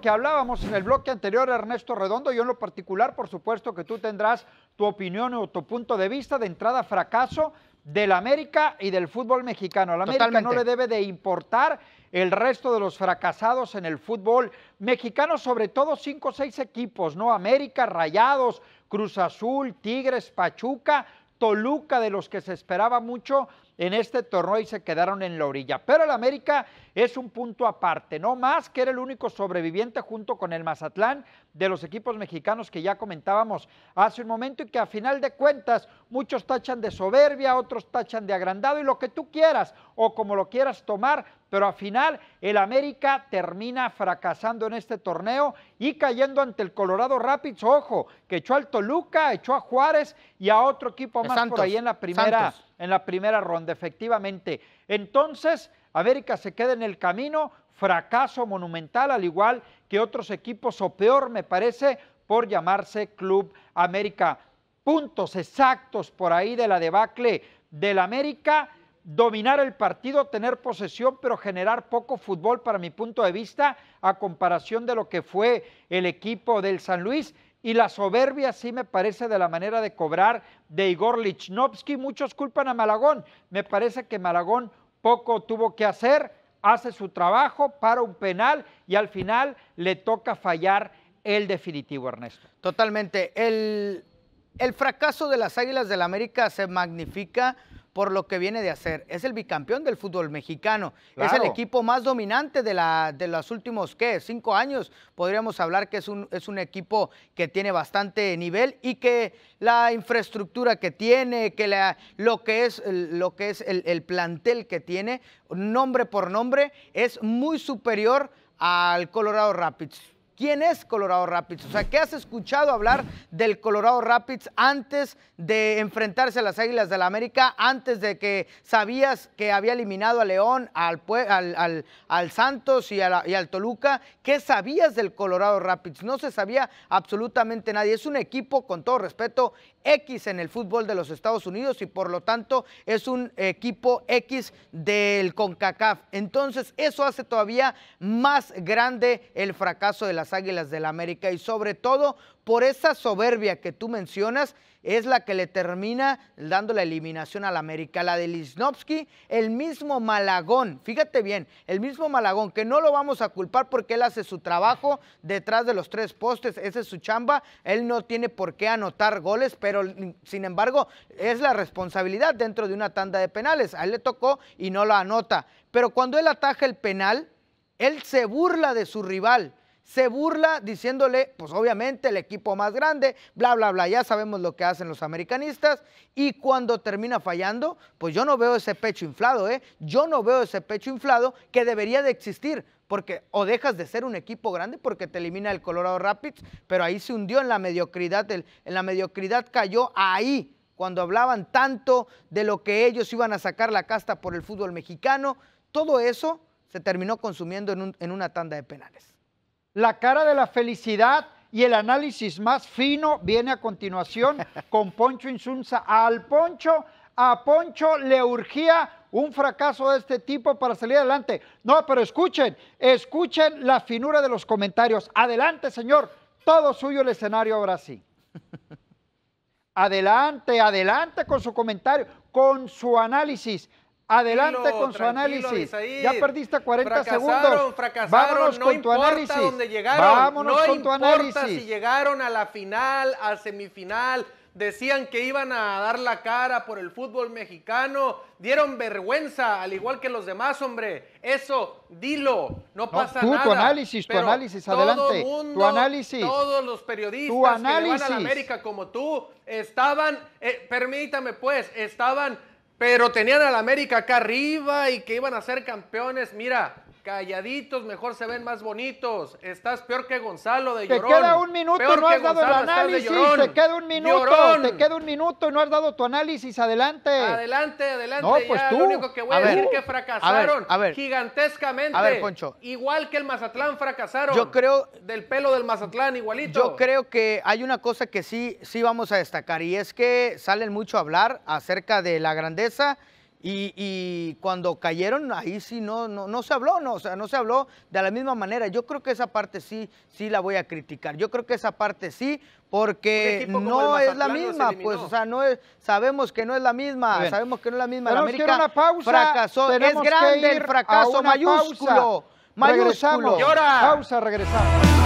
que hablábamos en el bloque anterior, Ernesto Redondo, yo en lo particular, por supuesto que tú tendrás tu opinión o tu punto de vista de entrada fracaso del América y del fútbol mexicano. la América no le debe de importar el resto de los fracasados en el fútbol mexicano, sobre todo cinco o seis equipos, ¿no? América, Rayados, Cruz Azul, Tigres, Pachuca, Toluca de los que se esperaba mucho en este torneo y se quedaron en la orilla. Pero el América es un punto aparte, no más que era el único sobreviviente junto con el Mazatlán de los equipos mexicanos que ya comentábamos hace un momento y que a final de cuentas muchos tachan de soberbia, otros tachan de agrandado y lo que tú quieras o como lo quieras tomar, pero al final el América termina fracasando en este torneo y cayendo ante el Colorado Rapids, ojo, que echó al Toluca, echó a Juárez y a otro equipo eh, más por ahí en la primera en la primera ronda efectivamente. Entonces, América se queda en el camino fracaso monumental, al igual que otros equipos, o peor me parece, por llamarse Club América. Puntos exactos por ahí de la debacle del América, dominar el partido, tener posesión, pero generar poco fútbol para mi punto de vista, a comparación de lo que fue el equipo del San Luis. Y la soberbia, sí me parece, de la manera de cobrar de Igor Lichnowsky. Muchos culpan a Malagón. Me parece que Malagón poco tuvo que hacer hace su trabajo, para un penal y al final le toca fallar el definitivo, Ernesto. Totalmente. El, fracaso de las Águilas del la América se magnifica por lo que viene de hacer. Es el bicampeón del fútbol mexicano. Es el equipo más dominante de, la, de los últimos, ¿qué? Cinco años. Podríamos hablar que es un, es un equipo que tiene bastante nivel y que la infraestructura que tiene, que la, lo que es, lo que es el plantel que tiene, nombre por nombre, es muy superior al Colorado Rapids quién es Colorado Rapids. O sea, ¿qué has escuchado hablar del Colorado Rapids antes de enfrentarse a las Águilas del la América, antes de que sabías que había eliminado a León, al, al, Santos y, y, al Toluca? ¿Qué sabías del Colorado Rapids? No se sabía absolutamente nadie. Es un equipo, con todo respeto, X en el fútbol de los Estados Unidos y por lo tanto es un equipo X del CONCACAF. Entonces, eso hace todavía más grande el fracaso de las Águilas del la América y sobre todo por esa soberbia que tú mencionas es la que le termina dando la eliminación al América, la de Lisnowski, el mismo Malagón, fíjate bien, el mismo Malagón, que no lo vamos a culpar porque él hace su trabajo detrás de los tres postes, esa es su chamba, él no tiene por qué anotar goles, pero sin embargo es la responsabilidad dentro de una tanda de penales, a él le tocó y no lo anota, pero cuando él ataja el penal, él se burla de su rival, se burla diciéndole, pues obviamente el equipo más grande, bla, bla, bla, ya sabemos lo que hacen los americanistas, y cuando termina fallando, pues yo no veo ese pecho inflado, ¿eh? Yo no veo ese pecho inflado que debería de existir, porque o dejas de ser un equipo grande porque te elimina el Colorado Rapids, pero ahí se hundió en la mediocridad, en la mediocridad cayó ahí, cuando hablaban tanto de lo que ellos iban a sacar la casta por el fútbol mexicano, todo eso se terminó consumiendo en, en una tanda de penales. La cara de la felicidad y el análisis más fino viene a continuación con Poncho Insunza. Al Poncho, a Poncho le urgía un fracaso de este tipo para salir adelante. No, pero escuchen, escuchen la finura de los comentarios. Adelante, señor. Todo suyo el escenario ahora sí. Adelante, adelante con su comentario, con su análisis. Adelante con su análisis. Ya perdiste 40 segundos. Fracasaron, Vámonos con tu análisis. llegaron. Vámonos no con tu análisis. si llegaron a la final, a semifinal, decían que iban a dar la cara por el fútbol mexicano, dieron vergüenza, al igual que los demás, hombre. Eso, dilo, no pasa nada. Tu análisis, tu análisis, adelante. tu análisis. Todos los periodistas análisis. que van a la América como tú estaban, eh, permítame pues, estaban pero tenían al América acá arriba y que iban a ser campeones. Mira, Calladitos, mejor se ven más bonitos. Estás peor que Gonzalo de Llorón. Te queda un minuto no has dado el análisis. Te queda un minuto. Te queda un minuto y no has dado tu análisis. Adelante. Adelante, adelante. No, pues tú. Lo único que voy a, decir que fracasaron gigantescamente. Igual que el Mazatlán fracasaron. Yo creo. Del pelo del Mazatlán, igualito. Yo creo que hay una cosa que sí, sí vamos a destacar y es que salen mucho a hablar acerca de la grandeza y, cuando cayeron, ahí sí no, no, no se habló, no, o sea, no se habló de la misma manera. Yo creo que esa parte sí, sí la voy a criticar. Yo creo que esa parte sí, porque no es la misma, pues, o sea, no es, sabemos que no es la misma, sabemos que no es la misma. América fracasó, es grande el fracaso mayúsculo, mayúsculo. Regresamos. Pausa, regresamos.